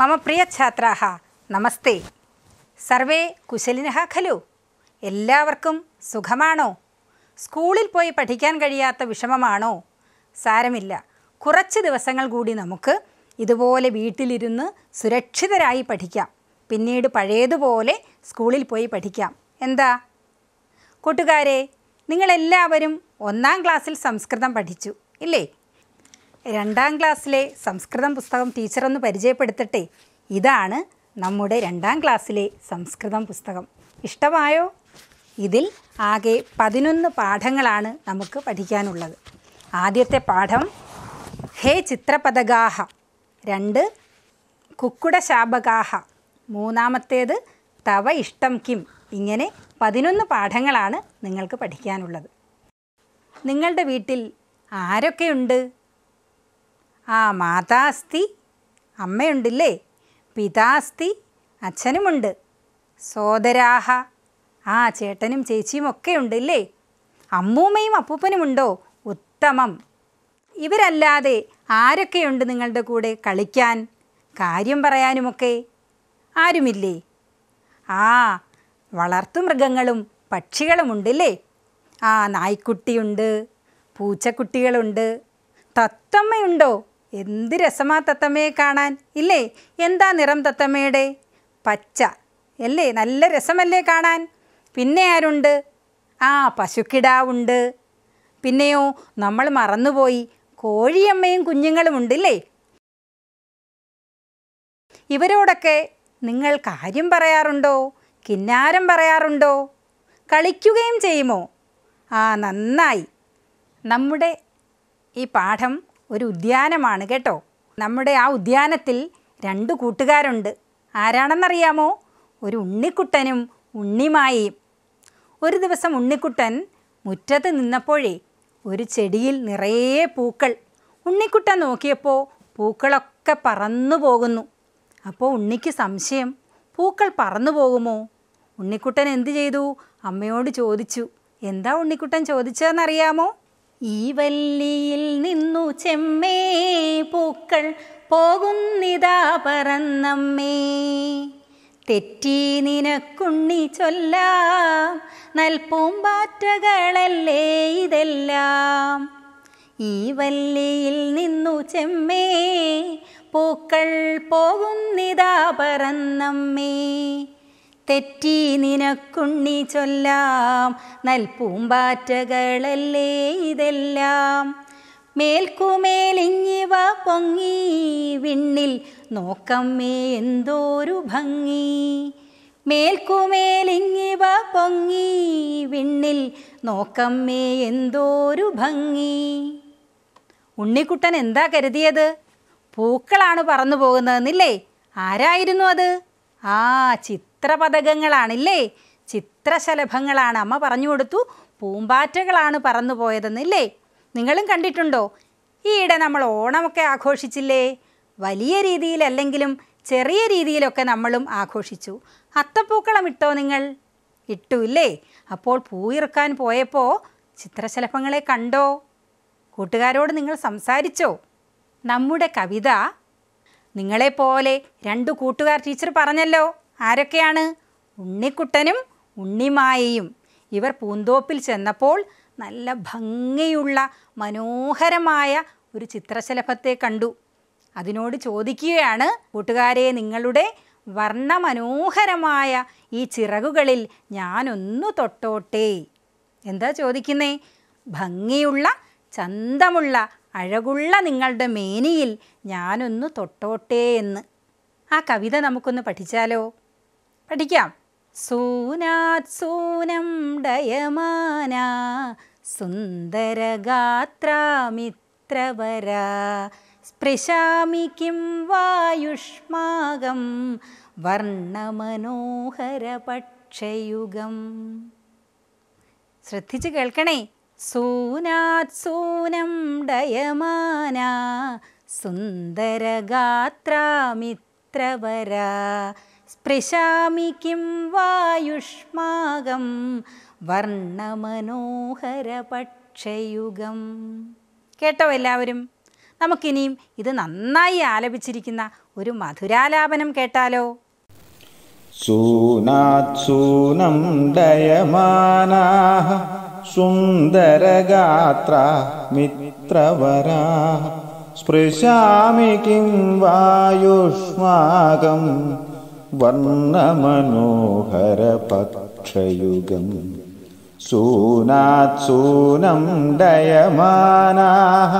മമ പ്രിയഛാത്രാഹ നമസ്തേ സർവേ കുശലിനഹ ഖലു എല്ലാവർക്കും സുഖമാണോ സ്കൂളിൽ പോയി പഠിക്കാൻ കഴിയാത്ത വിഷമമാണോ സാരമില്ല കുറച്ച് ദിവസങ്ങൾ കൂടി നമുക്ക് ഇതുപോലെ വീട്ടിലിരുന്ന് സുരക്ഷിതരായി പഠിക്കാം പിന്നീട് പഴയതുപോലെ സ്കൂളിൽ പോയി പഠിക്കാം എന്താ കൂട്ടുകാരെ നിങ്ങളെല്ലാവരും ഒന്നാം ക്ലാസ്സിൽ സംസ്കൃതം പഠിച്ചു ഇല്ലേ രണ്ടാം ക്ലാസ്സിലെ സംസ്കൃതം പുസ്തകം ടീച്ചറൊന്ന് പരിചയപ്പെടുത്തട്ടെ ഇതാണ് നമ്മുടെ രണ്ടാം ക്ലാസ്സിലെ സംസ്കൃതം പുസ്തകം ഇഷ്ടമായോ ഇതിൽ ആകെ പതിനൊന്ന് പാഠങ്ങളാണ് നമുക്ക് പഠിക്കാനുള്ളത് ആദ്യത്തെ പാഠം ഹേ ചിത്രപതകാഹ രണ്ട് കുക്കുടശാപകാഹ മൂന്നാമത്തേത് തവ ഇഷ്ടം കിം ഇങ്ങനെ പതിനൊന്ന് പാഠങ്ങളാണ് നിങ്ങൾക്ക് പഠിക്കാനുള്ളത് നിങ്ങളുടെ വീട്ടിൽ ആരൊക്കെയുണ്ട് ആ മാതാസ്തി അമ്മയുണ്ടില്ലേ പിതാസ്തി അച്ഛനുമുണ്ട് സോദരാഹ ആ ചേട്ടനും ചേച്ചിയും ഒക്കെ ഉണ്ടല്ലേ അമ്മൂമ്മയും അപ്പൂപ്പനുമുണ്ടോ ഉത്തമം ഇവരല്ലാതെ ആരൊക്കെയുണ്ട് നിങ്ങളുടെ കൂടെ കളിക്കാൻ കാര്യം പറയാനുമൊക്കെ ആരുമില്ലേ ആ വളർത്തുമൃഗങ്ങളും പക്ഷികളുമുണ്ടല്ലേ ആ നായ്ക്കുട്ടിയുണ്ട് പൂച്ചക്കുട്ടികളുണ്ട് തത്തമ്മയുണ്ടോ എന്ത് രസമാ തത്തമ്മയെ കാണാൻ ഇല്ലേ എന്താ നിറം തത്തമ്മയുടെ പച്ച അല്ലേ നല്ല രസമല്ലേ കാണാൻ പിന്നെ ആരുണ്ട് ആ പശുക്കിടാവുണ്ട് പിന്നെയോ നമ്മൾ മറന്നുപോയി കോഴിയമ്മയും കുഞ്ഞുങ്ങളും ഉണ്ടല്ലേ ഇവരോടൊക്കെ നിങ്ങൾ കാര്യം പറയാറുണ്ടോ കിന്നാരം പറയാറുണ്ടോ കളിക്കുകയും ചെയ്യുമോ ആ നന്നായി നമ്മുടെ ഈ പാഠം ഒരു ഉദ്യാനമാണ് കേട്ടോ നമ്മുടെ ആ ഉദ്യാനത്തിൽ രണ്ട് കൂട്ടുകാരുണ്ട് ആരാണെന്നറിയാമോ ഒരു ഉണ്ണിക്കുട്ടനും ഉണ്ണിമായയും ഒരു ദിവസം ഉണ്ണിക്കുട്ടൻ മുറ്റത്ത് നിന്നപ്പോഴേ ഒരു ചെടിയിൽ നിറയെ പൂക്കൾ ഉണ്ണിക്കുട്ടൻ നോക്കിയപ്പോൾ പൂക്കളൊക്കെ പറന്നു പോകുന്നു അപ്പോൾ ഉണ്ണിക്ക് സംശയം പൂക്കൾ പറന്നു പോകുമോ ഉണ്ണിക്കുട്ടൻ എന്ത് ചെയ്തു അമ്മയോട് ചോദിച്ചു എന്താ ഉണ്ണിക്കുട്ടൻ ചോദിച്ചതെന്നറിയാമോ ഈ വല്ലിയിൽ നിന്നു ചെമ്മേ പൂക്കൾ പോകുന്നിതാ പറന്നമ്മേ തെറ്റി നിനക്കുണ്ണി ചൊല്ലാം നൽപൂമ്പാറ്റകളല്ലേ ഇതെല്ലാം ഈ വല്ലിയിൽ നിന്നു ചെമ്മേ പൂക്കൾ പോകുന്നിതാ പറന്നമ്മേ തെറ്റി നിനക്കുണ്ണി ചൊല്ലാം നൽപൂമ്പാറ്റകളല്ലേ ഇതെല്ലാം മേൽക്കുമേലിഞ്ഞിവ പൊങ്ങി വിണ്ണിൽ നോക്കമ്മേ എന്തോരു ഭംഗി മേൽക്കുമേലിങ്ങിവ പൊങ്ങി വിണ്ണിൽ നോക്കമ്മേ എന്തോരു ഭംഗി ഉണ്ണിക്കുട്ടൻ എന്താ കരുതിയത് പൂക്കളാണ് പറന്നു പോകുന്നതെന്നില്ലേ ആരായിരുന്നു അത് ആ ചിത്ര ചിത്രപതകങ്ങളാണില്ലേ ചിത്രശലഭങ്ങളാണ് അമ്മ പറഞ്ഞു കൊടുത്തു പൂമ്പാറ്റകളാണ് പറന്നു പോയതെന്നില്ലേ നിങ്ങളും കണ്ടിട്ടുണ്ടോ ഈയിടെ നമ്മൾ ഓണമൊക്കെ ആഘോഷിച്ചില്ലേ വലിയ രീതിയിലല്ലെങ്കിലും ചെറിയ രീതിയിലൊക്കെ നമ്മളും ആഘോഷിച്ചു അത്തപ്പൂക്കളം ഇട്ടോ നിങ്ങൾ ഇട്ടു ഇല്ലേ അപ്പോൾ പൂയിറുക്കാൻ പോയപ്പോൾ ചിത്രശലഭങ്ങളെ കണ്ടോ കൂട്ടുകാരോട് നിങ്ങൾ സംസാരിച്ചോ നമ്മുടെ കവിത നിങ്ങളെപ്പോലെ രണ്ട് കൂട്ടുകാർ ടീച്ചർ പറഞ്ഞല്ലോ ആരൊക്കെയാണ് ഉണ്ണിക്കുട്ടനും ഉണ്ണിമായയും ഇവർ പൂന്തോപ്പിൽ ചെന്നപ്പോൾ നല്ല ഭംഗിയുള്ള മനോഹരമായ ഒരു ചിത്രശലഭത്തെ കണ്ടു അതിനോട് ചോദിക്കുകയാണ് കൂട്ടുകാരെ നിങ്ങളുടെ വർണ്ണമനോഹരമായ ഈ ചിറകുകളിൽ ഞാനൊന്നു തൊട്ടോട്ടെ എന്താ ചോദിക്കുന്നേ ഭംഗിയുള്ള ചന്തമുള്ള അഴകുള്ള നിങ്ങളുടെ മേനിയിൽ ഞാനൊന്നു തൊട്ടോട്ടെ എന്ന് ആ കവിത നമുക്കൊന്ന് പഠിച്ചാലോ പഠിക്കാം സൂനാത് സൂനം ഡയമാന സുന്ദരഗാത്രാമിത്രവര സ്പൃശാമി കിം വായുഷ്മാകം വർണ്ണമനോഹര പക്ഷയുഗം ശ്രദ്ധിച്ചു കേൾക്കണേ സൂനാത് സൂനം ഡയമാന സുന്ദരഗാത്രാമിത്രവര പ്രശാമിക്കും വായുഷ്മാകം വർണ്ണമനോഹര പക്ഷയുഗം കേട്ടോ എല്ലാവരും നമുക്കിനിയും ഇത് നന്നായി ആലപിച്ചിരിക്കുന്ന ഒരു മധുരാലാപനം കേട്ടാലോ സൂനാത്സൂനം ഡയമാനാഹ സുന്ദരഗാത്ര മിത്രവരാ സ്പൃശാമി കിം വായുഷ്മാകം वर्णमनोहरपक्षयुगम् शूनात्सूनं दयमानाः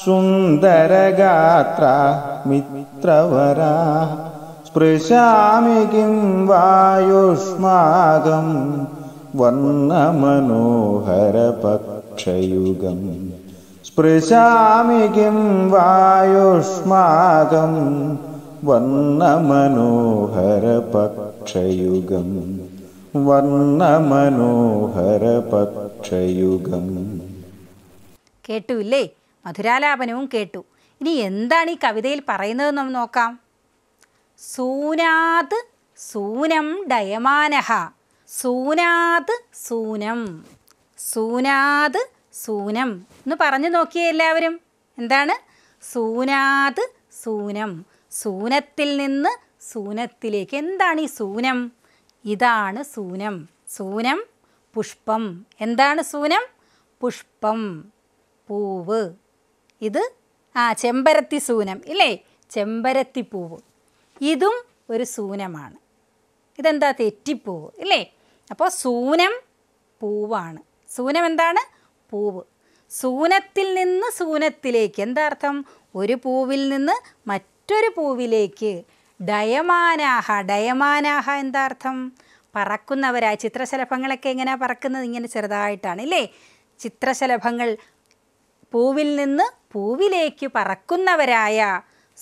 सुन्दरगात्रा मित्रवरा स्पृशामि किं वायुष्मागं वर्णमनोहरपक्षयुगम् स्पृशामि किं वायुष्मागम् വർണ്ണമനോഹരപക്ഷയുഗം വർണ്ണമനോഹരപക്ഷയുഗം കേട്ടു ഇല്ലേ മധുരാലാപനവും കേട്ടു ഇനി എന്താണ് ഈ കവിതയിൽ പറയുന്നത് നമുക്ക് നോക്കാം സൂനാത് സൂനം ഡയമാനഹ സൂനാത് സൂനം സൂനാത് സൂനം എന്ന് പറഞ്ഞു നോക്കിയേ എല്ലാവരും എന്താണ് സൂനാത് സൂനം സൂനത്തിൽ നിന്ന് സൂനത്തിലേക്ക് എന്താണ് ഈ സൂനം ഇതാണ് സൂനം സൂനം പുഷ്പം എന്താണ് സൂനം പുഷ്പം പൂവ് ഇത് ആ ചെമ്പരത്തി സൂനം ഇല്ലേ ചെമ്പരത്തി പൂവ് ഇതും ഒരു സൂനമാണ് ഇതെന്താ തെറ്റിപ്പൂവ് ഇല്ലേ അപ്പോൾ സൂനം പൂവാണ് സൂനം എന്താണ് പൂവ് സൂനത്തിൽ നിന്ന് സൂനത്തിലേക്ക് എന്താ അർത്ഥം ഒരു പൂവിൽ നിന്ന് മറ്റു മറ്റൊരു പൂവിലേക്ക് ഡയമാനാഹ ഡയമാനാഹ എന്താ അർത്ഥം പറക്കുന്നവരാ ചിത്രശലഭങ്ങളൊക്കെ എങ്ങനെയാണ് പറക്കുന്നത് ഇങ്ങനെ ചെറുതായിട്ടാണ് ഇല്ലേ ചിത്രശലഭങ്ങൾ പൂവിൽ നിന്ന് പൂവിലേക്ക് പറക്കുന്നവരായ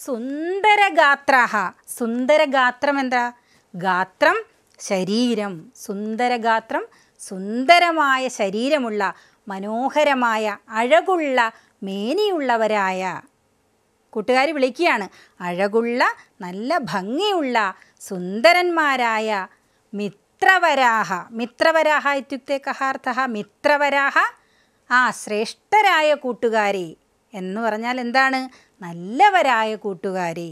സുന്ദരഗാത്രാഹ സുന്ദരഗാത്രം എന്താ ഗാത്രം ശരീരം സുന്ദരഗാത്രം സുന്ദരമായ ശരീരമുള്ള മനോഹരമായ അഴകുള്ള മേനിയുള്ളവരായ കൂട്ടുകാർ വിളിക്കുകയാണ് അഴകുള്ള നല്ല ഭംഗിയുള്ള സുന്ദരന്മാരായ മിത്രവരാഹ മിത്രവരാഹ ഇത്യുക്തേ കഹാർത്ഥ മിത്രവരാഹ ആ ശ്രേഷ്ഠരായ കൂട്ടുകാരെ എന്ന് പറഞ്ഞാൽ എന്താണ് നല്ലവരായ കൂട്ടുകാരെ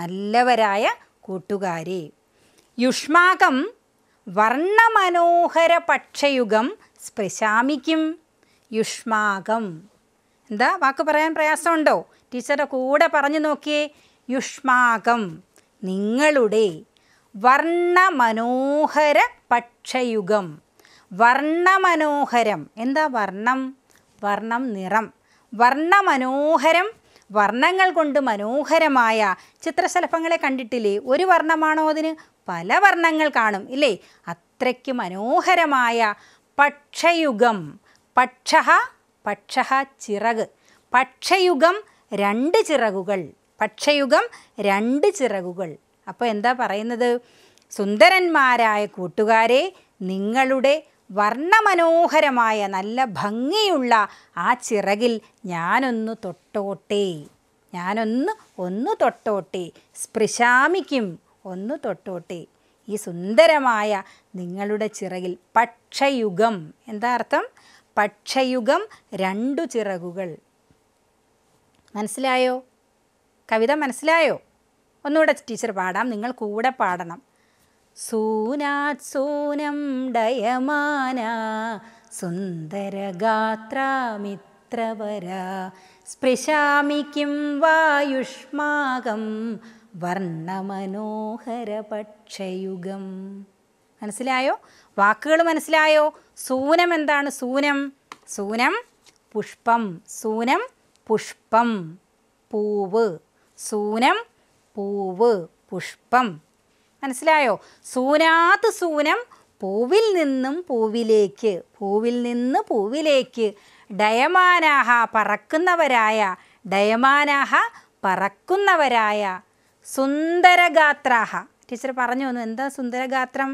നല്ലവരായ കൂട്ടുകാരെ യുഷ്മാകം വർണ്ണമനോഹര പക്ഷയുഗം സ്പൃശാമിക്കും യുഷ്മാകം എന്താ വാക്ക് പറയാൻ പ്രയാസമുണ്ടോ ടീച്ചറുടെ കൂടെ പറഞ്ഞു നോക്കിയേ യുഷ്മാകം നിങ്ങളുടെ വർണ്ണമനോഹര പക്ഷയുഗം വർണ്ണമനോഹരം എന്താ വർണ്ണം വർണ്ണം നിറം വർണ്ണമനോഹരം വർണ്ണങ്ങൾ കൊണ്ട് മനോഹരമായ ചിത്രശലഭങ്ങളെ കണ്ടിട്ടില്ലേ ഒരു വർണ്ണമാണോ അതിന് പല വർണ്ണങ്ങൾ കാണും ഇല്ലേ അത്രയ്ക്ക് മനോഹരമായ പക്ഷയുഗം പക്ഷ പക്ഷ ചിറക് പക്ഷയുഗം രണ്ട് ചിറകുകൾ പക്ഷയുഗം രണ്ട് ചിറകുകൾ അപ്പോൾ എന്താ പറയുന്നത് സുന്ദരന്മാരായ കൂട്ടുകാരെ നിങ്ങളുടെ വർണ്ണമനോഹരമായ നല്ല ഭംഗിയുള്ള ആ ചിറകിൽ ഞാനൊന്ന് തൊട്ടോട്ടെ ഞാനൊന്ന് ഒന്ന് തൊട്ടോട്ടെ സ്പൃശാമിക്കും ഒന്ന് തൊട്ടോട്ടെ ഈ സുന്ദരമായ നിങ്ങളുടെ ചിറകിൽ പക്ഷയുഗം എന്താ അർത്ഥം പക്ഷയുഗം രണ്ടു ചിറകുകൾ മനസ്സിലായോ കവിത മനസ്സിലായോ ഒന്നുകൂടെ ടീച്ചർ പാടാം നിങ്ങൾ കൂടെ പാടണം സൂനാത് സൂനം ഡയമാന സുന്ദരഗാത്രമിത്രവര സ്പൃശാമി കിം വായുഷ്മാകം പക്ഷയുഗം മനസ്സിലായോ വാക്കുകൾ മനസ്സിലായോ സൂനം എന്താണ് സൂനം സൂനം പുഷ്പം സൂനം പുഷ്പം പൂവ് സൂനം പൂവ് പുഷ്പം മനസ്സിലായോ സൂനാത്ത് സൂനം പൂവിൽ നിന്നും പൂവിലേക്ക് പൂവിൽ നിന്ന് പൂവിലേക്ക് ഡയമാനാഹ പറക്കുന്നവരായ ഡയമാനാഹ പറക്കുന്നവരായ സുന്ദരഗാത്രാഹ ടീച്ചർ പറഞ്ഞു തന്നു എന്താ സുന്ദരഗാത്രം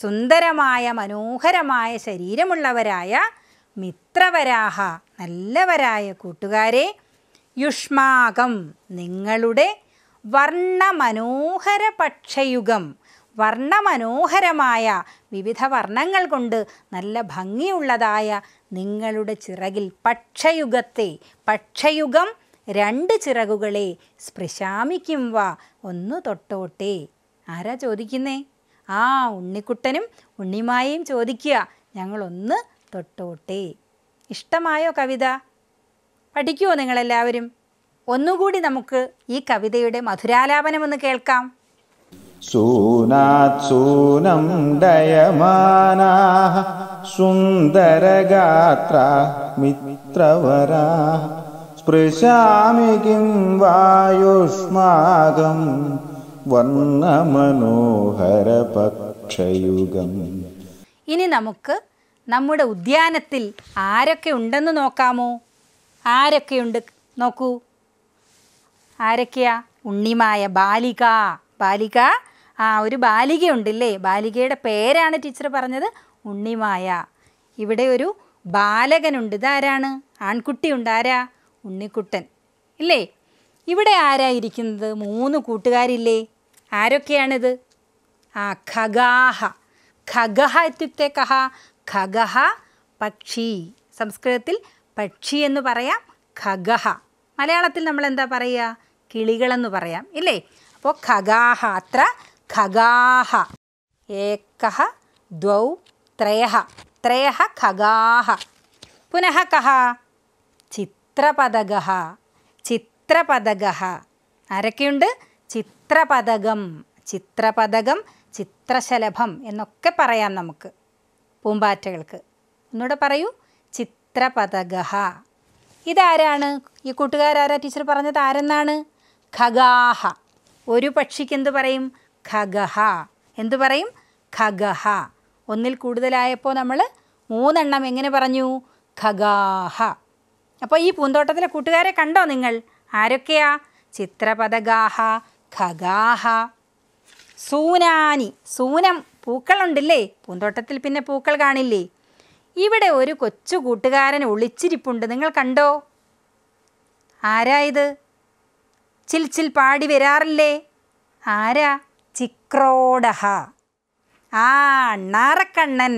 സുന്ദരമായ മനോഹരമായ ശരീരമുള്ളവരായ മിത്രവരാഹ നല്ലവരായ കൂട്ടുകാരെ യുഷ്മാകം നിങ്ങളുടെ വർണ്ണമനോഹര പക്ഷയുഗം വർണ്ണമനോഹരമായ വിവിധ വർണ്ണങ്ങൾ കൊണ്ട് നല്ല ഭംഗിയുള്ളതായ നിങ്ങളുടെ ചിറകിൽ പക്ഷയുഗത്തെ പക്ഷയുഗം രണ്ട് ചിറകുകളെ സ്പൃശാമിക്കും വ ഒന്ന് തൊട്ടോട്ടെ ആരാ ചോദിക്കുന്നേ ആ ഉണ്ണിക്കുട്ടനും ഉണ്ണിമായും ചോദിക്കുക ഞങ്ങളൊന്ന് തൊട്ടോട്ടെ ഇഷ്ടമായോ കവിത പഠിക്കുമോ നിങ്ങളെല്ലാവരും ഒന്നുകൂടി നമുക്ക് ഈ കവിതയുടെ മധുരാലാപനം ഒന്ന് കേൾക്കാം സൂനാത്സൂനം ഡയമാനാ സുന്ദരഗാത്ര മിത്രവര സ്പൃശാമി കിം വായുഷ്മാകം വർണ്ണമനോഹര പക്ഷയുഗം ഇനി നമുക്ക് നമ്മുടെ ഉദ്യാനത്തിൽ ആരൊക്കെ ഉണ്ടെന്ന് നോക്കാമോ ആരൊക്കെയുണ്ട് നോക്കൂ ആരൊക്കെയാ ഉണ്ണിമായ ബാലിക ബാലിക ആ ഒരു ബാലികയുണ്ടല്ലേ ബാലികയുടെ പേരാണ് ടീച്ചർ പറഞ്ഞത് ഉണ്ണിമായ ഇവിടെ ഒരു ബാലകനുണ്ട് ഇതാരാണ് ആൺകുട്ടിയുണ്ട് ആരാ ഉണ്ണിക്കുട്ടൻ ഇല്ലേ ഇവിടെ ആരാ ഇരിക്കുന്നത് മൂന്ന് കൂട്ടുകാരില്ലേ ആരൊക്കെയാണിത് ആ ഖഗാഹ ഖഗഹ ഇത്യുക്തെ കഹ ഖഗഹ പക്ഷി സംസ്കൃതത്തിൽ പക്ഷി എന്ന് പറയാം ഖഗഹ മലയാളത്തിൽ നമ്മൾ എന്താ പറയുക കിളികളെന്ന് പറയാം ഇല്ലേ അപ്പോൾ ഖഗാഹ അത്ര ഖഗാഹ ഏക്കഹ ദ്വൗ ത്രയഹ ത്രയഹ ഖഗാഹ പുനഃ കഹ ചിത്രപതക ചിത്രപതക ആരൊക്കെയുണ്ട് ചിത്രപതകം ചിത്രപതകം ചിത്രശലഭം എന്നൊക്കെ പറയാം നമുക്ക് പൂമ്പാറ്റകൾക്ക് ഒന്നുകൂടെ പറയൂ ചിത്രപതകഹ ഇതാരാണ് ഈ കൂട്ടുകാരാരാ ടീച്ചർ പറഞ്ഞത് ആരെന്നാണ് ഖഗാഹ ഒരു പക്ഷിക്ക് എന്ത് പറയും ഖഗഹ എന്തു പറയും ഖഗഹ ഒന്നിൽ കൂടുതലായപ്പോൾ നമ്മൾ മൂന്നെണ്ണം എങ്ങനെ പറഞ്ഞു ഖഗാഹ അപ്പോൾ ഈ പൂന്തോട്ടത്തിലെ കൂട്ടുകാരെ കണ്ടോ നിങ്ങൾ ആരൊക്കെയാ ചിത്രപതഗാഹ ഖഗാഹ സൂനാനി സൂനം പൂക്കളുണ്ടല്ലേ പൂന്തോട്ടത്തിൽ പിന്നെ പൂക്കൾ കാണില്ലേ ഇവിടെ ഒരു കൊച്ചു കൂട്ടുകാരൻ ഒളിച്ചിരിപ്പുണ്ട് നിങ്ങൾ കണ്ടോ ആരായത് ചിൽച്ചിൽ പാടി വരാറില്ലേ ആരാ ചിക്രോടഹ ആ അണ്ണാറക്കണ്ണൻ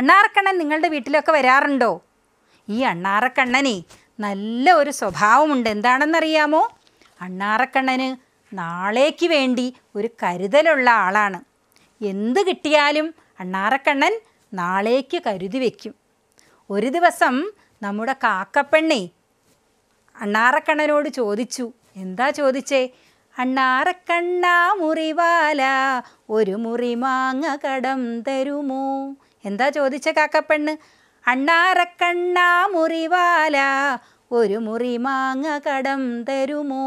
അണ്ണാറക്കണ്ണൻ നിങ്ങളുടെ വീട്ടിലൊക്കെ വരാറുണ്ടോ ഈ അണ്ണാറക്കണ്ണനെ നല്ല ഒരു സ്വഭാവമുണ്ട് എന്താണെന്നറിയാമോ അണ്ണാറക്കണ്ണന് നാളേക്ക് വേണ്ടി ഒരു കരുതലുള്ള ആളാണ് എന്ത് കിട്ടിയാലും അണ്ണാറക്കണ്ണൻ നാളേക്ക് കരുതി വയ്ക്കും ഒരു ദിവസം നമ്മുടെ കാക്കപ്പെണ്ണി അണ്ണാറക്കണ്ണനോട് ചോദിച്ചു എന്താ ചോദിച്ചേ അണ്ണാറക്കണ്ണ മുറിവാല ഒരു മുറി മാങ്ങ കടം തരുമോ എന്താ ചോദിച്ച കാക്കപ്പെണ്ണ് അണ്ണാറക്കണ്ണ മുറിവാല ഒരു മുറി മാങ്ങ കടം തരുമോ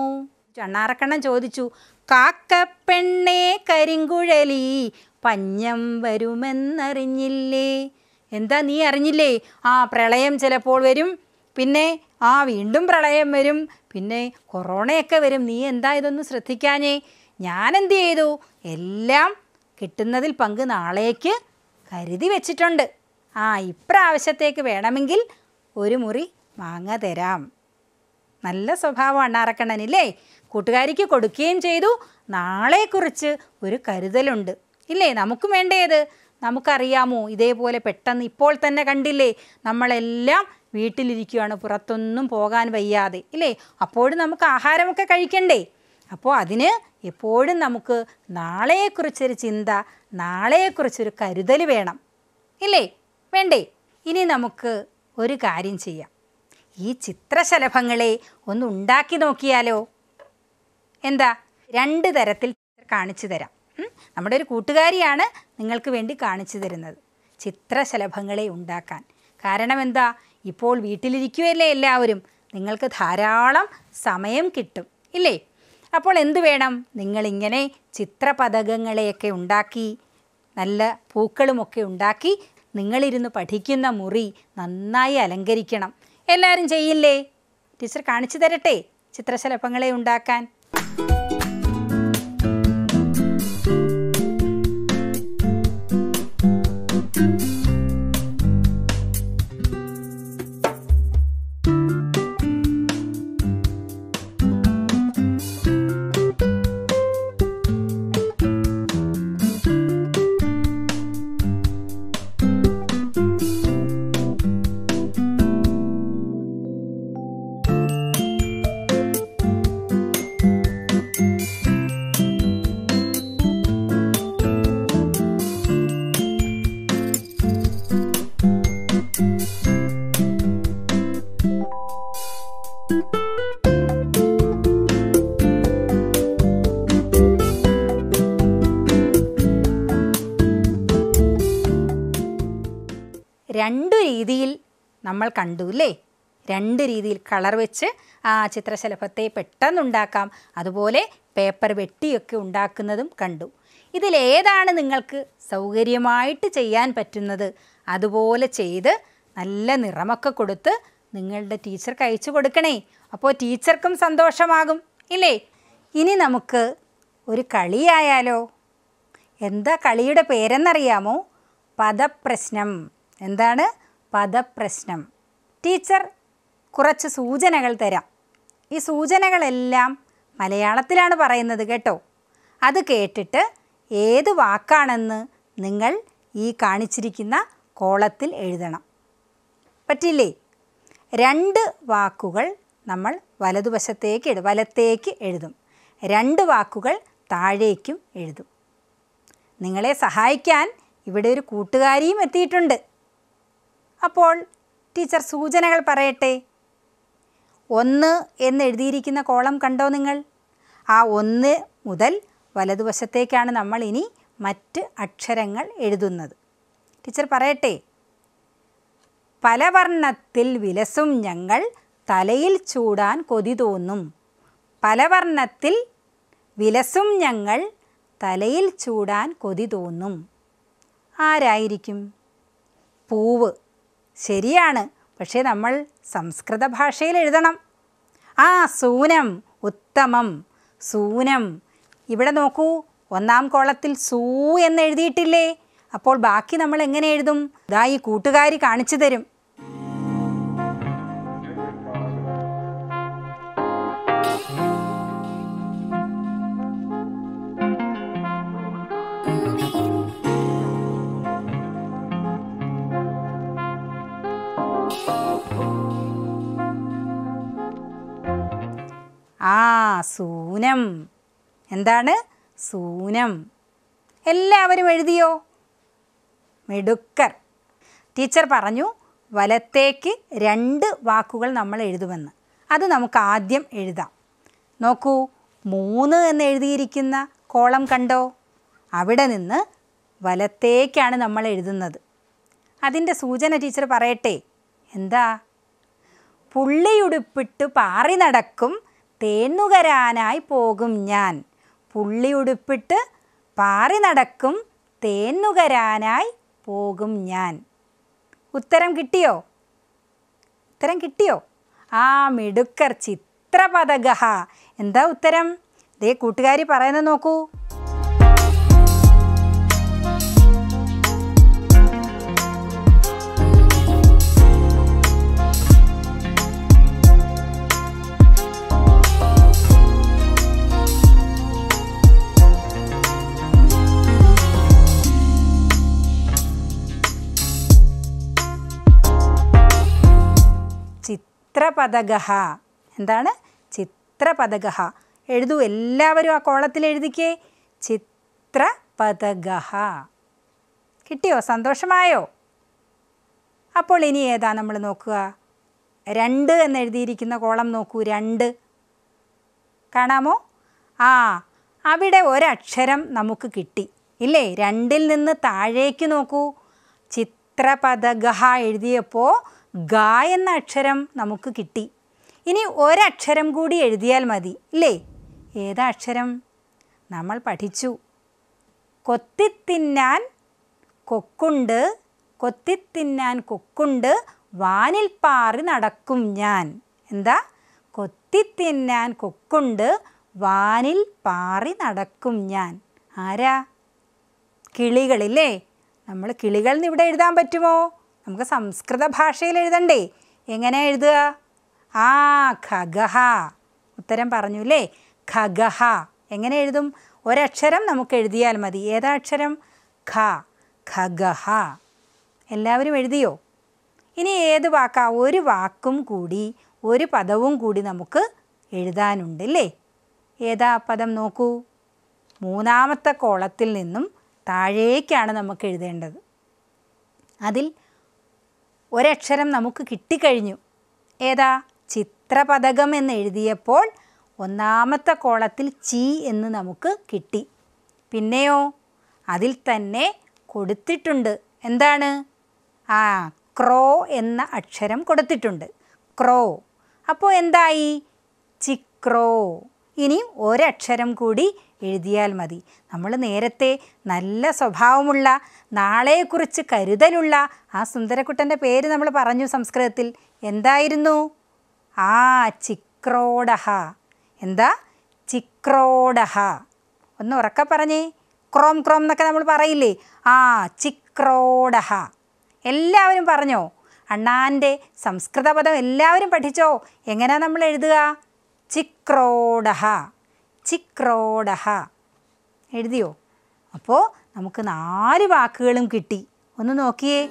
അണ്ണാറക്കണ്ണൻ ചോദിച്ചു കാക്കപ്പെണ്ണേ കരിങ്കുഴലി പഞ്ഞം വരുമെന്നറിഞ്ഞില്ലേ എന്താ നീ അറിഞ്ഞില്ലേ ആ പ്രളയം ചിലപ്പോൾ വരും പിന്നെ ആ വീണ്ടും പ്രളയം വരും പിന്നെ കൊറോണയൊക്കെ വരും നീ എന്താ ഇതൊന്നും ശ്രദ്ധിക്കാനേ ഞാൻ എന്ത് ചെയ്തു എല്ലാം കിട്ടുന്നതിൽ പങ്ക് നാളേക്ക് കരുതി വെച്ചിട്ടുണ്ട് ആ ഇപ്രാവശ്യത്തേക്ക് വേണമെങ്കിൽ ഒരു മുറി വാങ്ങ തരാം നല്ല സ്വഭാവമാണ് അറക്കണനില്ലേ കൂട്ടുകാരിക്ക് കൊടുക്കുകയും ചെയ്തു നാളെക്കുറിച്ച് ഒരു കരുതലുണ്ട് ഇല്ലേ നമുക്കും വേണ്ടേത് നമുക്കറിയാമോ ഇതേപോലെ പെട്ടെന്ന് ഇപ്പോൾ തന്നെ കണ്ടില്ലേ നമ്മളെല്ലാം വീട്ടിലിരിക്കുകയാണ് പുറത്തൊന്നും പോകാൻ വയ്യാതെ ഇല്ലേ അപ്പോഴും നമുക്ക് ആഹാരമൊക്കെ കഴിക്കണ്ടേ അപ്പോൾ അതിന് എപ്പോഴും നമുക്ക് നാളെക്കുറിച്ചൊരു ചിന്ത നാളെക്കുറിച്ചൊരു കരുതൽ വേണം ഇല്ലേ വേണ്ടേ ഇനി നമുക്ക് ഒരു കാര്യം ചെയ്യാം ഈ ചിത്രശലഭങ്ങളെ ഒന്ന് ഉണ്ടാക്കി നോക്കിയാലോ എന്താ രണ്ട് തരത്തിൽ കാണിച്ചു തരാം നമ്മുടെ ഒരു കൂട്ടുകാരിയാണ് നിങ്ങൾക്ക് വേണ്ടി കാണിച്ചു തരുന്നത് ചിത്രശലഭങ്ങളെ ഉണ്ടാക്കാൻ കാരണം എന്താ ഇപ്പോൾ വീട്ടിലിരിക്കുകയല്ലേ എല്ലാവരും നിങ്ങൾക്ക് ധാരാളം സമയം കിട്ടും ഇല്ലേ അപ്പോൾ എന്ത് വേണം നിങ്ങളിങ്ങനെ ചിത്രപതകങ്ങളെയൊക്കെ ഉണ്ടാക്കി നല്ല പൂക്കളുമൊക്കെ ഉണ്ടാക്കി നിങ്ങളിരുന്ന് പഠിക്കുന്ന മുറി നന്നായി അലങ്കരിക്കണം എല്ലാവരും ചെയ്യില്ലേ ടീച്ചർ കാണിച്ചു തരട്ടെ ചിത്രശലഭങ്ങളെ ഉണ്ടാക്കാൻ കണ്ടു അല്ലേ രണ്ട് രീതിയിൽ കളർ വെച്ച് ആ ചിത്രശലഭത്തെ പെട്ടെന്ന് ഉണ്ടാക്കാം അതുപോലെ പേപ്പർ വെട്ടിയൊക്കെ ഉണ്ടാക്കുന്നതും കണ്ടു ഇതിലേതാണ് നിങ്ങൾക്ക് സൗകര്യമായിട്ട് ചെയ്യാൻ പറ്റുന്നത് അതുപോലെ ചെയ്ത് നല്ല നിറമൊക്കെ കൊടുത്ത് നിങ്ങളുടെ ടീച്ചർക്ക് അയച്ചു കൊടുക്കണേ അപ്പോൾ ടീച്ചർക്കും സന്തോഷമാകും ഇല്ലേ ഇനി നമുക്ക് ഒരു കളിയായാലോ എന്താ കളിയുടെ പേരെന്നറിയാമോ പദപ്രശ്നം എന്താണ് പദപ്രശ്നം ടീച്ചർ കുറച്ച് സൂചനകൾ തരാം ഈ സൂചനകളെല്ലാം മലയാളത്തിലാണ് പറയുന്നത് കേട്ടോ അത് കേട്ടിട്ട് ഏത് വാക്കാണെന്ന് നിങ്ങൾ ഈ കാണിച്ചിരിക്കുന്ന കോളത്തിൽ എഴുതണം പറ്റില്ലേ രണ്ട് വാക്കുകൾ നമ്മൾ വലതുവശത്തേക്ക് എഴുതും വലത്തേക്ക് എഴുതും രണ്ട് വാക്കുകൾ താഴേക്കും എഴുതും നിങ്ങളെ സഹായിക്കാൻ ഇവിടെ ഒരു കൂട്ടുകാരിയും എത്തിയിട്ടുണ്ട് അപ്പോൾ ടീച്ചർ സൂചനകൾ പറയട്ടെ ഒന്ന് എന്ന് എഴുതിയിരിക്കുന്ന കോളം കണ്ടോ നിങ്ങൾ ആ ഒന്ന് മുതൽ വലതുവശത്തേക്കാണ് നമ്മൾ ഇനി മറ്റ് അക്ഷരങ്ങൾ എഴുതുന്നത് ടീച്ചർ പറയട്ടെ പലവർണ്ണത്തിൽ വിലസും ഞങ്ങൾ തലയിൽ ചൂടാൻ കൊതി തോന്നും പലവർണ്ണത്തിൽ വിലസും ഞങ്ങൾ തലയിൽ ചൂടാൻ കൊതി തോന്നും ആരായിരിക്കും പൂവ് ശരിയാണ് പക്ഷേ നമ്മൾ സംസ്കൃത ഭാഷയിൽ എഴുതണം ആ സൂനം ഉത്തമം സൂനം ഇവിടെ നോക്കൂ ഒന്നാം കോളത്തിൽ സൂ എന്ന് എഴുതിയിട്ടില്ലേ അപ്പോൾ ബാക്കി നമ്മൾ എങ്ങനെ എഴുതും ഇതാ ഈ കൂട്ടുകാരി കാണിച്ചു തരും സൂനം എന്താണ് സൂനം എല്ലാവരും എഴുതിയോ മെടുക്കർ ടീച്ചർ പറഞ്ഞു വലത്തേക്ക് രണ്ട് വാക്കുകൾ നമ്മൾ എഴുതുമെന്ന് അത് നമുക്ക് ആദ്യം എഴുതാം നോക്കൂ മൂന്ന് എന്ന് എഴുതിയിരിക്കുന്ന കോളം കണ്ടോ അവിടെ നിന്ന് വലത്തേക്കാണ് നമ്മൾ എഴുതുന്നത് അതിൻ്റെ സൂചന ടീച്ചർ പറയട്ടെ എന്താ പുള്ളിയുടുപ്പിട്ട് പാറി നടക്കും തേന്നുകരാനായി പോകും ഞാൻ പുള്ളി ഉടുപ്പിട്ട് പാറി നടക്കും തേന്നുകരാനായി പോകും ഞാൻ ഉത്തരം കിട്ടിയോ ഉത്തരം കിട്ടിയോ ആ മിടുക്കർ ചിത്രപതകഹ എന്താ ഉത്തരം ദേ കൂട്ടുകാരി പറയുന്നത് നോക്കൂ ചിത്രപതക എന്താണ് ചിത്രപതക എഴുതൂ എല്ലാവരും ആ കോളത്തിൽ എഴുതിക്കേ ചിത്രപതക കിട്ടിയോ സന്തോഷമായോ അപ്പോൾ ഇനി ഏതാ നമ്മൾ നോക്കുക രണ്ട് എന്ന് എഴുതിയിരിക്കുന്ന കോളം നോക്കൂ രണ്ട് കാണാമോ ആ അവിടെ ഒരക്ഷരം നമുക്ക് കിട്ടി ഇല്ലേ രണ്ടിൽ നിന്ന് താഴേക്ക് നോക്കൂ ചിത്രപതക എഴുതിയപ്പോൾ ഗ എന്ന അക്ഷരം നമുക്ക് കിട്ടി ഇനി ഒരക്ഷരം കൂടി എഴുതിയാൽ മതി ഇല്ലേ ഏതാ അക്ഷരം നമ്മൾ പഠിച്ചു കൊത്തിത്തിന്നാൻ കൊക്കുണ്ട് കൊത്തിത്തിന്നാൻ കൊക്കുണ്ട് വാനിൽ പാറി നടക്കും ഞാൻ എന്താ കൊത്തിത്തിന്നാൻ കൊക്കുണ്ട് വാനിൽ പാറി നടക്കും ഞാൻ ആരാ കിളികളില്ലേ നമ്മൾ കിളികൾ ഇവിടെ എഴുതാൻ പറ്റുമോ നമുക്ക് സംസ്കൃത ഭാഷയിൽ എഴുതണ്ടേ എങ്ങനെ എഴുതുക ആ ഖഗഹ ഉത്തരം പറഞ്ഞു അല്ലേ ഖഗഹ എങ്ങനെ എഴുതും ഒരക്ഷരം നമുക്ക് എഴുതിയാൽ മതി ഏതാ അക്ഷരം ഖ ഖഗഹ എല്ലാവരും എഴുതിയോ ഇനി ഏത് വാക്കാ ഒരു വാക്കും കൂടി ഒരു പദവും കൂടി നമുക്ക് എഴുതാനുണ്ട് അല്ലേ ഏതാ പദം നോക്കൂ മൂന്നാമത്തെ കോളത്തിൽ നിന്നും താഴേക്കാണ് നമുക്ക് എഴുതേണ്ടത് അതിൽ ഒരക്ഷരം നമുക്ക് കിട്ടിക്കഴിഞ്ഞു ഏതാ ചിത്രപഥകം എന്ന് എഴുതിയപ്പോൾ ഒന്നാമത്തെ കോളത്തിൽ ചി എന്ന് നമുക്ക് കിട്ടി പിന്നെയോ അതിൽ തന്നെ കൊടുത്തിട്ടുണ്ട് എന്താണ് ആ ക്രോ എന്ന അക്ഷരം കൊടുത്തിട്ടുണ്ട് ക്രോ അപ്പോൾ എന്തായി ചിക്രോ ഇനി ഒരക്ഷരം കൂടി എഴുതിയാൽ മതി നമ്മൾ നേരത്തെ നല്ല സ്വഭാവമുള്ള നാളെക്കുറിച്ച് കരുതലുള്ള ആ സുന്ദരക്കുട്ടൻ്റെ പേര് നമ്മൾ പറഞ്ഞു സംസ്കൃതത്തിൽ എന്തായിരുന്നു ആ ചിക്രോഡഹ എന്താ ചിക്രോഡഹ ഒന്ന് ഉറക്ക പറഞ്ഞേ ക്രോം ക്രോം എന്നൊക്കെ നമ്മൾ പറയില്ലേ ആ ചിക്രോഡഹ എല്ലാവരും പറഞ്ഞോ അണ്ണാൻ്റെ സംസ്കൃത പദം എല്ലാവരും പഠിച്ചോ എങ്ങനെയാണ് നമ്മൾ എഴുതുക ചിക്രോഡഹ ചിക്രോഡഹ എഴുതിയോ അപ്പോൾ നമുക്ക് നാല് വാക്കുകളും കിട്ടി ഒന്ന് നോക്കിയേ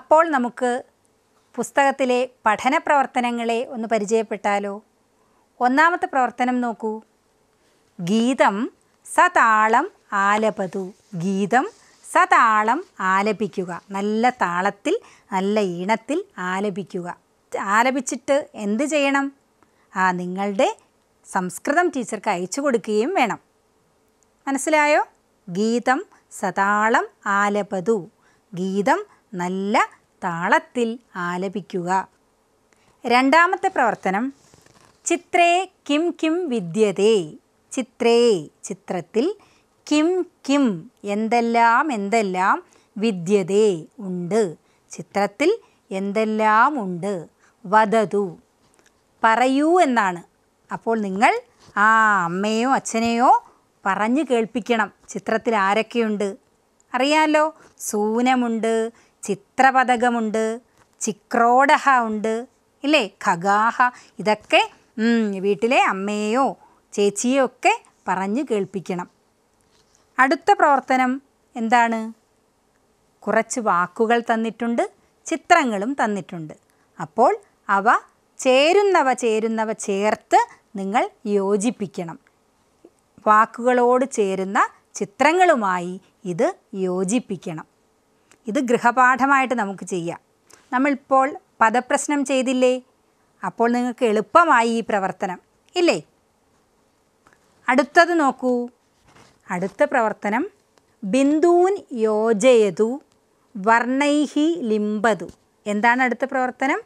അപ്പോൾ നമുക്ക് പുസ്തകത്തിലെ പഠന പ്രവർത്തനങ്ങളെ ഒന്ന് പരിചയപ്പെട്ടാലോ ഒന്നാമത്തെ പ്രവർത്തനം നോക്കൂ ഗീതം സതാളം ആലപതു ഗീതം സതാളം ആലപിക്കുക നല്ല താളത്തിൽ നല്ല ഈണത്തിൽ ആലപിക്കുക ആലപിച്ചിട്ട് എന്ത് ചെയ്യണം ആ നിങ്ങളുടെ സംസ്കൃതം ടീച്ചർക്ക് അയച്ചു കൊടുക്കുകയും വേണം മനസ്സിലായോ ഗീതം സതാളം ആലപതു ഗീതം നല്ല താളത്തിൽ ആലപിക്കുക രണ്ടാമത്തെ പ്രവർത്തനം ചിത്രേ കിം കിം വിദ്യതേ ചിത്രേ ചിത്രത്തിൽ കിം കിം എന്തെല്ലാം എന്തെല്ലാം വിദ്യതേ ഉണ്ട് ചിത്രത്തിൽ എന്തെല്ലാം ഉണ്ട് വദതു പറയൂ എന്നാണ് അപ്പോൾ നിങ്ങൾ ആ അമ്മയോ അച്ഛനെയോ പറഞ്ഞു കേൾപ്പിക്കണം ചിത്രത്തിൽ ആരൊക്കെയുണ്ട് അറിയാലോ സൂനമുണ്ട് ചിത്രപതകമുണ്ട് ചിക്രോടഹ ഉണ്ട് ഇല്ലേ ഖഗാഹ ഇതൊക്കെ വീട്ടിലെ അമ്മയെയോ ചേച്ചിയോ ഒക്കെ പറഞ്ഞു കേൾപ്പിക്കണം അടുത്ത പ്രവർത്തനം എന്താണ് കുറച്ച് വാക്കുകൾ തന്നിട്ടുണ്ട് ചിത്രങ്ങളും തന്നിട്ടുണ്ട് അപ്പോൾ അവ ചേരുന്നവ ചേരുന്നവ ചേർത്ത് നിങ്ങൾ യോജിപ്പിക്കണം വാക്കുകളോട് ചേരുന്ന ചിത്രങ്ങളുമായി ഇത് യോജിപ്പിക്കണം ഇത് ഗൃഹപാഠമായിട്ട് നമുക്ക് ചെയ്യാം നമ്മളിപ്പോൾ പദപ്രശ്നം ചെയ്തില്ലേ അപ്പോൾ നിങ്ങൾക്ക് എളുപ്പമായി ഈ പ്രവർത്തനം ഇല്ലേ അടുത്തത് നോക്കൂ അടുത്ത പ്രവർത്തനം ബിന്ദൂൻ യോജയതു വർണ്ണൈഹി ലിംബതു എന്താണ് അടുത്ത പ്രവർത്തനം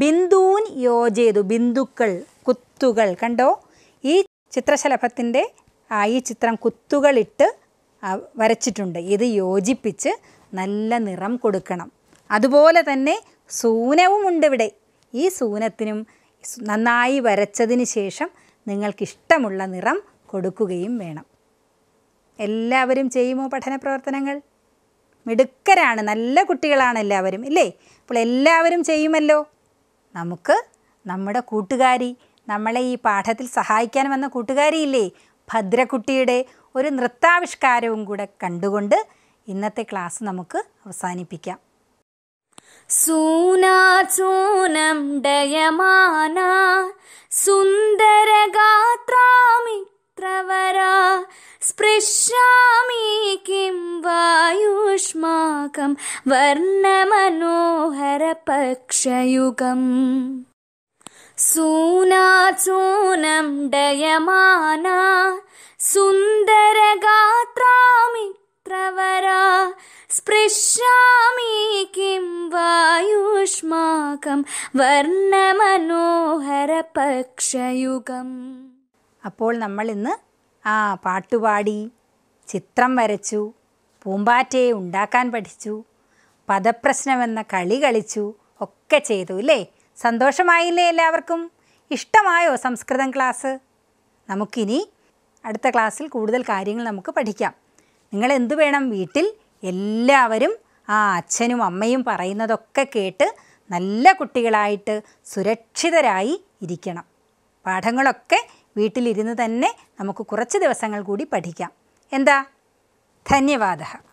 ബിന്ദൂൻ യോജയതു ബിന്ദുക്കൾ കുത്തുകൾ കണ്ടോ ഈ ചിത്രശലഭത്തിൻ്റെ ഈ ചിത്രം കുത്തുകളിട്ട് വരച്ചിട്ടുണ്ട് ഇത് യോജിപ്പിച്ച് നല്ല നിറം കൊടുക്കണം അതുപോലെ തന്നെ സൂനവുമുണ്ട് ഇവിടെ ഈ സൂനത്തിനും നന്നായി വരച്ചതിന് ശേഷം നിങ്ങൾക്കിഷ്ടമുള്ള നിറം കൊടുക്കുകയും വേണം എല്ലാവരും ചെയ്യുമോ പഠന പ്രവർത്തനങ്ങൾ മിടുക്കരാണ് നല്ല കുട്ടികളാണ് എല്ലാവരും ഇല്ലേ അപ്പോൾ എല്ലാവരും ചെയ്യുമല്ലോ നമുക്ക് നമ്മുടെ കൂട്ടുകാരി നമ്മളെ ഈ പാഠത്തിൽ സഹായിക്കാൻ വന്ന കൂട്ടുകാരിയില്ലേ ഭദ്രക്കുട്ടിയുടെ ഒരു നൃത്താവിഷ്കാരവും കൂടെ കണ്ടുകൊണ്ട് ഇന്നത്തെ ക്ലാസ് നമുക്ക് അവസാനിപ്പിക്കാം സൂനാചൂനം ഡയമാന സുന്ദരഗാത്രാമി त्रवरा स्पृशामि किं वायुष्माकं वर्णमनोहरपक्षयुगम् सूनाचोनं डयमाना सुन्दरगात्रा मित्रवरा स्पृशामि किं वायुष्माकं वर्णमनोहरपक्षयुगम् അപ്പോൾ നമ്മൾ ഇന്ന് ആ പാട്ടുപാടി ചിത്രം വരച്ചു പൂമ്പാറ്റയെ ഉണ്ടാക്കാൻ പഠിച്ചു പദപ്രശ്നമെന്ന കളി കളിച്ചു ഒക്കെ ചെയ്തു അല്ലേ സന്തോഷമായില്ലേ എല്ലാവർക്കും ഇഷ്ടമായോ സംസ്കൃതം ക്ലാസ് നമുക്കിനി അടുത്ത ക്ലാസ്സിൽ കൂടുതൽ കാര്യങ്ങൾ നമുക്ക് പഠിക്കാം നിങ്ങൾ എന്തു വേണം വീട്ടിൽ എല്ലാവരും ആ അച്ഛനും അമ്മയും പറയുന്നതൊക്കെ കേട്ട് നല്ല കുട്ടികളായിട്ട് സുരക്ഷിതരായി ഇരിക്കണം പാഠങ്ങളൊക്കെ വീട്ടിലിരുന്ന് തന്നെ നമുക്ക് കുറച്ച് ദിവസങ്ങൾ കൂടി പഠിക്കാം എന്താ ധന്യവാദ